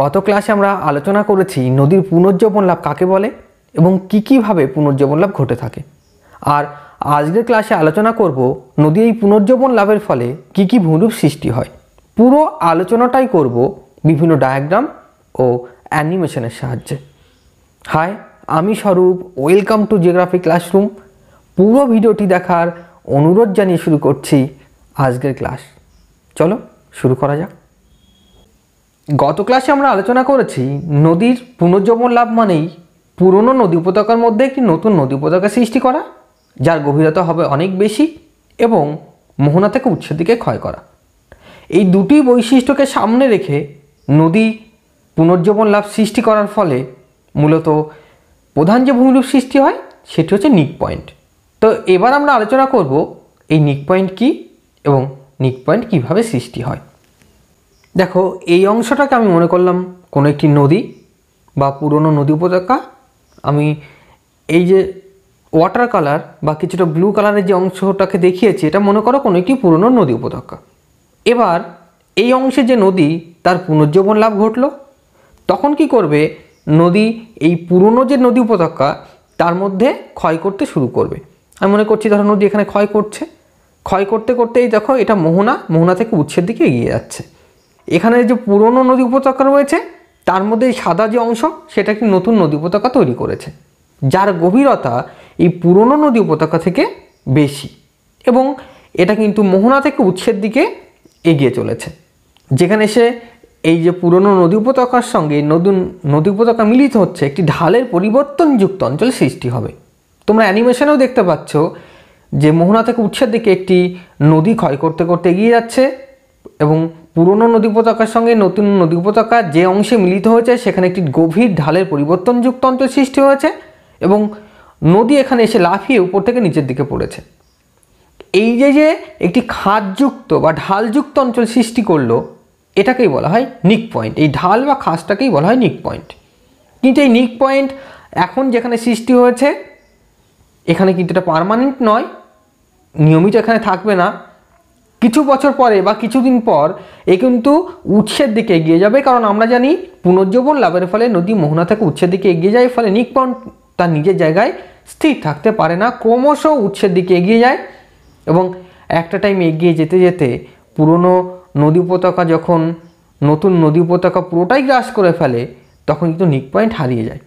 গত ক্লাসে আমরা আলোচনা করেছি নদীর পুনর্জীবন লাভ কাকে বলে এবং কী কীভাবে পুনর্জীবন লাভ ঘটে থাকে আর আজকের ক্লাসে আলোচনা করব নদী এই পুনর্জীবন লাভের ফলে কী কী ভূরূপ সৃষ্টি হয় পুরো আলোচনাটাই করব বিভিন্ন ডায়াগ্রাম ও অ্যানিমেশনের সাহায্যে হাই আমি স্বরূপ ওয়েলকাম টু জিওগ্রাফি ক্লাসরুম পুরো ভিডিওটি দেখার অনুরোধ জানিয়ে শুরু করছি আজকের ক্লাস চলো শুরু করা যাক গত ক্লাসে আমরা আলোচনা করেছি নদীর পুনর্জীবন লাভ মানেই পুরনো নদী উপত্যকার মধ্যে একটি নতুন নদী উপত্যকা সৃষ্টি করা যার গভীরতা হবে অনেক বেশি এবং মোহনা থেকে উৎসের দিকে ক্ষয় করা এই দুটি বৈশিষ্ট্যকে সামনে রেখে নদী পুনর্জীবন লাভ সৃষ্টি করার ফলে মূলত প্রধান যে ভূমিরূপ সৃষ্টি হয় সেটি হচ্ছে নিক পয়েন্ট তো এবার আমরা আলোচনা করব এই নিক পয়েন্ট কী এবং নিক পয়েন্ট কীভাবে সৃষ্টি হয় দেখো এই অংশটাকে আমি মনে করলাম কোনো একটি নদী বা পুরনো নদী উপত্যকা আমি এই যে ওয়াটার কালার বা কিছুটা ব্লু কালারের যে অংশটাকে দেখিয়েছি এটা মনে করো কোনো একটি পুরনো নদী উপত্যকা এবার এই অংশে যে নদী তার পুনর্জীবন লাভ ঘটল তখন কি করবে নদী এই পুরনো যে নদী উপত্যকা তার মধ্যে ক্ষয় করতে শুরু করবে আমি মনে করছি ধরো নদী এখানে ক্ষয় করছে ক্ষয় করতে করতেই দেখো এটা মোহনা মোহনা থেকে উৎসের দিকে এগিয়ে যাচ্ছে এখানে যে পুরনো নদী উপত্যকা রয়েছে তার মধ্যে সাদা যে অংশ সেটা একটি নতুন নদী উপত্যকা তৈরি করেছে যার গভীরতা এই পুরনো নদী উপত্যকা থেকে বেশি এবং এটা কিন্তু মোহনা থেকে উৎসের দিকে এগিয়ে চলেছে যেখানে সে এই যে পুরনো নদী উপত্যকার সঙ্গে নতুন নদী উপত্যকা মিলিত হচ্ছে একটি ঢালের পরিবর্তনযুক্ত অঞ্চল সৃষ্টি হবে তোমরা অ্যানিমেশনেও দেখতে পাচ্ছ যে মোহনা থেকে উৎসের দিকে একটি নদী ক্ষয় করতে করতে এগিয়ে যাচ্ছে এবং পুরনো নদী উপত্যকার সঙ্গে নতুন নদী উপত্যকা যে অংশে মিলিত হয়েছে সেখানে একটি গভীর ঢালের পরিবর্তনযুক্ত অঞ্চল সৃষ্টি হয়েছে এবং নদী এখানে এসে লাফিয়ে উপর থেকে নিচের দিকে পড়েছে এই যে যে একটি খাদযুক্ত বা ঢালযুক্ত অঞ্চল সৃষ্টি করলো এটাকেই বলা হয় নিক পয়েন্ট এই ঢাল বা খাসটাকেই বলা হয় নিক পয়েন্ট কিন্তু এই নিক পয়েন্ট এখন যেখানে সৃষ্টি হয়েছে এখানে কিন্তু এটা পারমানেন্ট নয় নিয়মিত এখানে থাকবে না কিছু বছর পরে বা কিছুদিন পর এ কিন্তু উৎসের দিকে এগিয়ে যাবে কারণ আমরা জানি পুনর্জীবন লাভের ফলে নদী মোহনা থেকে উৎসের দিকে এগিয়ে যায় ফলে নিকপন তার নিজের জায়গায় স্থির থাকতে পারে না ক্রমশ উৎসের দিকে এগিয়ে যায় এবং একটা টাইম এগিয়ে যেতে যেতে পুরনো নদী উপত্যকা যখন নতুন নদী উপত্যকা পুরোটাই গ্রাস করে ফেলে তখন কিন্তু নিক পয়েন্ট হারিয়ে যায়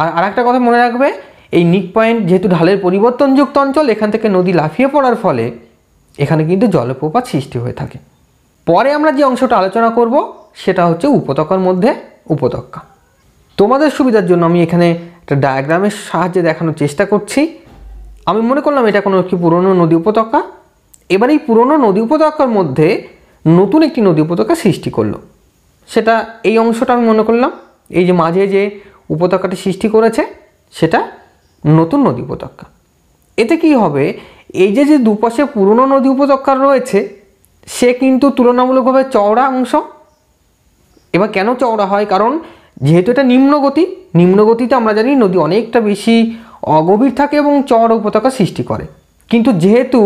আর আরেকটা কথা মনে রাখবে এই নিক পয়েন্ট যেহেতু ঢালের পরিবর্তনযুক্ত অঞ্চল এখান থেকে নদী লাফিয়ে পড়ার ফলে এখানে কিন্তু জলপ্রপাত সৃষ্টি হয়ে থাকে পরে আমরা যে অংশটা আলোচনা করব সেটা হচ্ছে উপত্যকার মধ্যে উপত্যকা তোমাদের সুবিধার জন্য আমি এখানে একটা ডায়াগ্রামের সাহায্যে দেখানোর চেষ্টা করছি আমি মনে করলাম এটা কোনো একটি পুরনো নদী উপত্যকা এবার এই পুরনো নদী উপত্যকার মধ্যে নতুন একটি নদী উপত্যকা সৃষ্টি করলো সেটা এই অংশটা আমি মনে করলাম এই যে মাঝে যে উপত্যকাটি সৃষ্টি করেছে সেটা নতুন নদী উপত্যকা এতে কি হবে এই যে যে দুপাশে পুরনো নদী উপত্যকার রয়েছে সে কিন্তু তুলনামূলকভাবে চওড়া অংশ এবার কেন চওড়া হয় কারণ যেহেতু এটা নিম্নগতি নিম্নগতিতে আমরা জানি নদী অনেকটা বেশি অগভীর থাকে এবং চওড়া উপত্যকা সৃষ্টি করে কিন্তু যেহেতু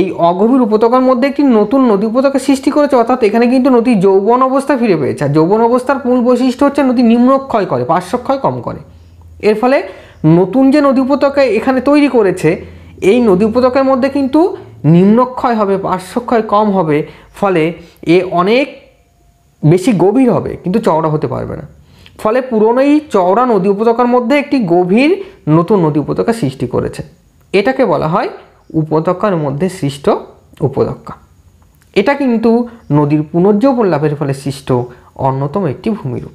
এই অগভীর উপত্যকার মধ্যে একটি নতুন নদী উপত্যকা সৃষ্টি করেছে অর্থাৎ এখানে কিন্তু নদী যৌবন অবস্থা ফিরে পেয়েছে আর যৌবন অবস্থার মূল বৈশিষ্ট্য হচ্ছে নদী নিম্নক্ষয় করে পার্শ্বক্ষয় কম করে এর ফলে নতুন যে নদী উপত্যকা এখানে তৈরি করেছে এই নদী উপত্যকার মধ্যে কিন্তু নিম্নক্ষয় হবে পার্শ্বক্ষয় কম হবে ফলে এ অনেক বেশি গভীর হবে কিন্তু চওড়া হতে পারবে না ফলে পুরনো এই চওড়া নদী উপত্যকার মধ্যে একটি গভীর নতুন নদী উপত্যকা সৃষ্টি করেছে এটাকে বলা হয় উপত্যকার মধ্যে সৃষ্ট উপত্যকা এটা কিন্তু নদীর পুনর্জীবন লাভের ফলে সৃষ্ট অন্যতম একটি ভূমিরূপ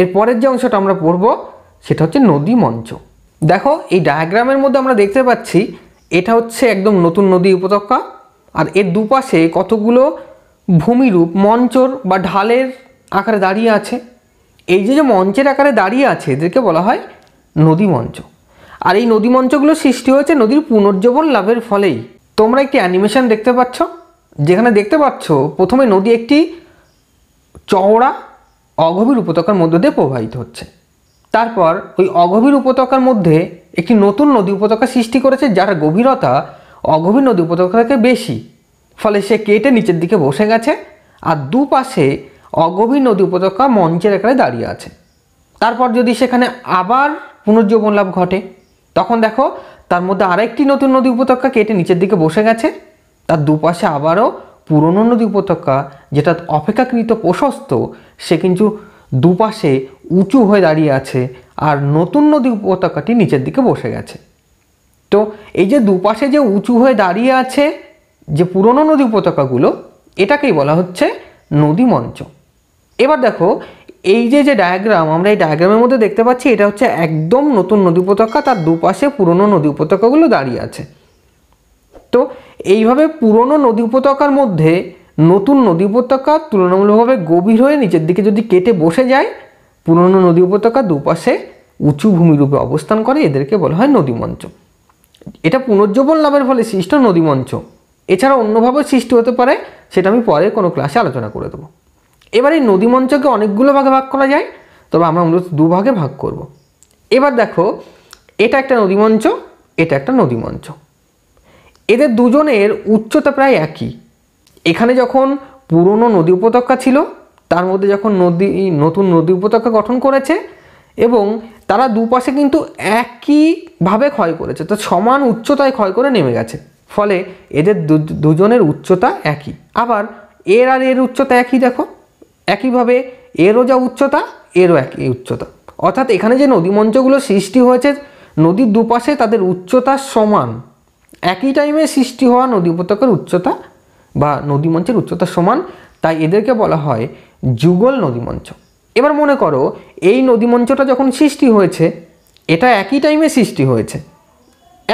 এরপরের যে অংশটা আমরা পড়ব সেটা হচ্ছে নদী মঞ্চ দেখো এই ডায়াগ্রামের মধ্যে আমরা দেখতে পাচ্ছি এটা হচ্ছে একদম নতুন নদী উপত্যকা আর এর দুপাশে কতগুলো ভূমিরূপ মঞ্চর বা ঢালের আকারে দাঁড়িয়ে আছে এই যে যে মঞ্চের আকারে দাঁড়িয়ে আছে এদেরকে বলা হয় নদী মঞ্চ আর এই নদী মঞ্চগুলো সৃষ্টি হয়েছে নদীর পুনর্জীবন লাভের ফলেই তোমরা একটি অ্যানিমেশন দেখতে পাচ্ছ যেখানে দেখতে পাচ্ছ প্রথমে নদী একটি চওড়া অগভীর উপত্যকার মধ্য দিয়ে প্রবাহিত হচ্ছে তারপর ওই অগভীর উপত্যকার মধ্যে একটি নতুন নদী উপত্যকা সৃষ্টি করেছে যার গভীরতা অগভীর নদী উপত্যকা থেকে বেশি ফলে সে কেটে নিচের দিকে বসে গেছে আর দুপাশে অগভীর নদী উপত্যকা মঞ্চের একারে দাঁড়িয়ে আছে তারপর যদি সেখানে আবার পুনর্জীবন লাভ ঘটে তখন দেখো তার মধ্যে আরেকটি নতুন নদী উপত্যকা কেটে নিচের দিকে বসে গেছে তার দুপাশে আবারও পুরনো নদী উপত্যকা যেটা অপেক্ষাকৃত প্রশস্ত সে কিন্তু দুপাশে উঁচু হয়ে দাঁড়িয়ে আছে আর নতুন নদী উপত্যকাটি নিচের দিকে বসে গেছে তো এই যে দুপাশে যে উঁচু হয়ে দাঁড়িয়ে আছে যে পুরনো নদী উপত্যকাগুলো এটাকেই বলা হচ্ছে নদী মঞ্চ এবার দেখো এই যে যে ডায়াগ্রাম আমরা এই ডায়াগ্রামের মধ্যে দেখতে পাচ্ছি এটা হচ্ছে একদম নতুন নদী উপত্যকা তার দুপাশে পুরনো নদী উপত্যকাগুলো দাঁড়িয়ে আছে তো এইভাবে পুরনো নদী উপত্যকার মধ্যে নতুন নদী উপত্যকা তুলনামূলকভাবে গভীর হয়ে নিচের দিকে যদি কেটে বসে যায় পুরনো নদী উপত্যকা দুপাশে উঁচু ভূমিরূপে অবস্থান করে এদেরকে বলা হয় নদীমঞ্চ এটা পুনর্জীবন লাভের ফলে সৃষ্ট নদীমঞ্চ এছাড়া অন্যভাবে সৃষ্টি হতে পারে সেটা আমি পরে কোনো ক্লাসে আলোচনা করে দেবো এবার এই নদীমঞ্চকে অনেকগুলো ভাগে ভাগ করা যায় তবে আমরা মূলত দুভাগে ভাগ করব। এবার দেখো এটা একটা নদীমঞ্চ এটা একটা নদীমঞ্চ এদের দুজনের উচ্চতা প্রায় একই এখানে যখন পুরনো নদী উপত্যকা ছিল তার মধ্যে যখন নদী নতুন নদী উপত্যকা গঠন করেছে এবং তারা দুপাশে কিন্তু একইভাবে ক্ষয় করেছে তো সমান উচ্চতায় ক্ষয় করে নেমে গেছে ফলে এদের দুজনের উচ্চতা একই আবার এর আর এর উচ্চতা একই দেখো একইভাবে এরও যা উচ্চতা এরও একই উচ্চতা অর্থাৎ এখানে যে নদী মঞ্চগুলো সৃষ্টি হয়েছে নদীর দুপাশে তাদের উচ্চতা সমান একই টাইমে সৃষ্টি হওয়া নদী উপত্যকার উচ্চতা বা নদীমঞ্চের উচ্চতা সমান তাই এদেরকে বলা হয় যুগল নদীমঞ্চ এবার মনে করো এই নদীমঞ্চটা যখন সৃষ্টি হয়েছে এটা একই টাইমে সৃষ্টি হয়েছে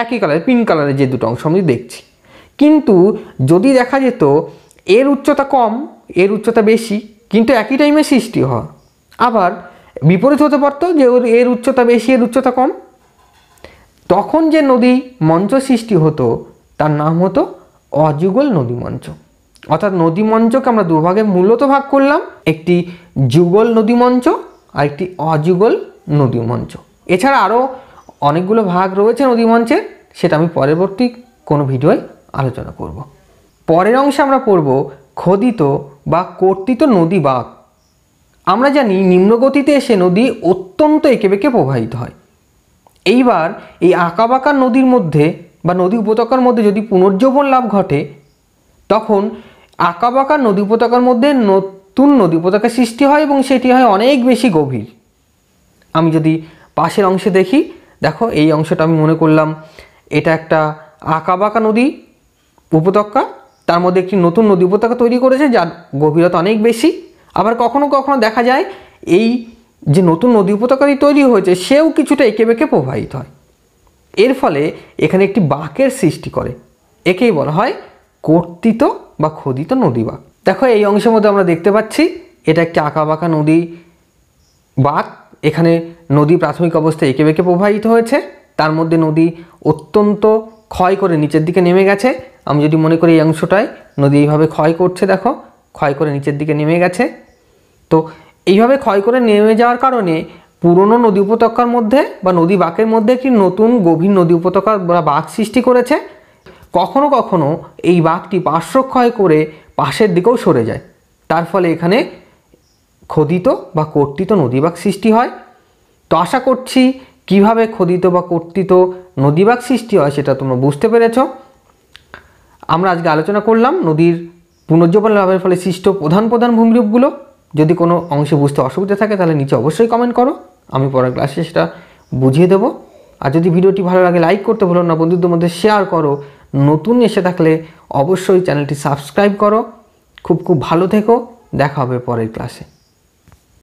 একই কালারে পিঙ্ক কালারের যে দুটো অংশ আমি দেখছি কিন্তু যদি দেখা যেত এর উচ্চতা কম এর উচ্চতা বেশি কিন্তু একই টাইমে সৃষ্টি হওয়া আবার বিপরীত হতে পারতো যে ওর এর উচ্চতা বেশি এর উচ্চতা কম তখন যে নদী মঞ্চ সৃষ্টি হতো তার নাম হতো অযুগল নদীমঞ্চ অর্থাৎ নদীমঞ্চকে আমরা দুভাগে মূলত ভাগ করলাম একটি যুগল নদীমঞ্চ আর একটি অযুগল নদী মঞ্চ এছাড়া আরও অনেকগুলো ভাগ রয়েছে মঞ্চে সেটা আমি পরবর্তী কোনো ভিডিওয় আলোচনা করব। পরের অংশে আমরা পড়ব খোদিত বা কর্তিত নদী বাঘ আমরা জানি নিম্নগতিতে এসে নদী অত্যন্ত এঁকে বেঁকে প্রবাহিত হয় এইবার এই আঁকাবাঁকা নদীর মধ্যে বা নদী উপত্যকার মধ্যে যদি পুনর্জীবন লাভ ঘটে তখন আঁকাবাঁকা নদী উপত্যকার মধ্যে নতুন নদী উপত্যকার সৃষ্টি হয় এবং সেটি হয় অনেক বেশি গভীর আমি যদি পাশের অংশে দেখি দেখো এই অংশটা আমি মনে করলাম এটা একটা আঁকাবাঁকা নদী উপত্যকা তার মধ্যে একটি নতুন নদী উপত্যকা তৈরি করেছে যার গভীরতা অনেক বেশি আবার কখনো কখনো দেখা যায় এই যে নতুন নদী উপত্যকাটি তৈরি হয়েছে সেও কিছুটা এঁকে বেঁকে প্রবাহিত হয় এর ফলে এখানে একটি বাঁকের সৃষ্টি করে একেই বলা হয় কর্তিত বা খোদিত নদী বাঁক দেখো এই অংশের মধ্যে আমরা দেখতে পাচ্ছি এটা একটি আঁকা বাঁকা নদী বাঁক এখানে নদী প্রাথমিক অবস্থায় এঁকে বেঁকে প্রবাহিত হয়েছে তার মধ্যে নদী অত্যন্ত ক্ষয় করে নিচের দিকে নেমে গেছে আমি যদি মনে করি এই অংশটায় নদী এইভাবে ক্ষয় করছে দেখো ক্ষয় করে নিচের দিকে নেমে গেছে তো এইভাবে ক্ষয় করে নেমে যাওয়ার কারণে পুরনো নদী উপত্যকার মধ্যে বা নদী বাঁকের মধ্যে একটি নতুন গভীর নদী উপত্যকা বা বাঘ সৃষ্টি করেছে কখনো কখনো এই বাঘটি পার্শ্বক্ষয় করে পাশের দিকেও সরে যায় তার ফলে এখানে খোদিত বা কর্তিত বাঘ সৃষ্টি হয় তো আশা করছি কিভাবে খোদিত বা কর্তিত বাঘ সৃষ্টি হয় সেটা তোমরা বুঝতে পেরেছ আমরা আজকে আলোচনা করলাম নদীর পুনর্জীবন লাভের ফলে সৃষ্ট প্রধান প্রধান ভূমিরূপগুলো যদি কোনো অংশে বুঝতে অসুবিধা থাকে তাহলে নিচে অবশ্যই কমেন্ট করো আমি পরের ক্লাসে সেটা বুঝিয়ে দেবো আর যদি ভিডিওটি ভালো লাগে লাইক করতে ভুলো না বন্ধুদের মধ্যে শেয়ার করো নতুন এসে থাকলে অবশ্যই চ্যানেলটি সাবস্ক্রাইব করো খুব খুব ভালো থেকো দেখা হবে পরের ক্লাসে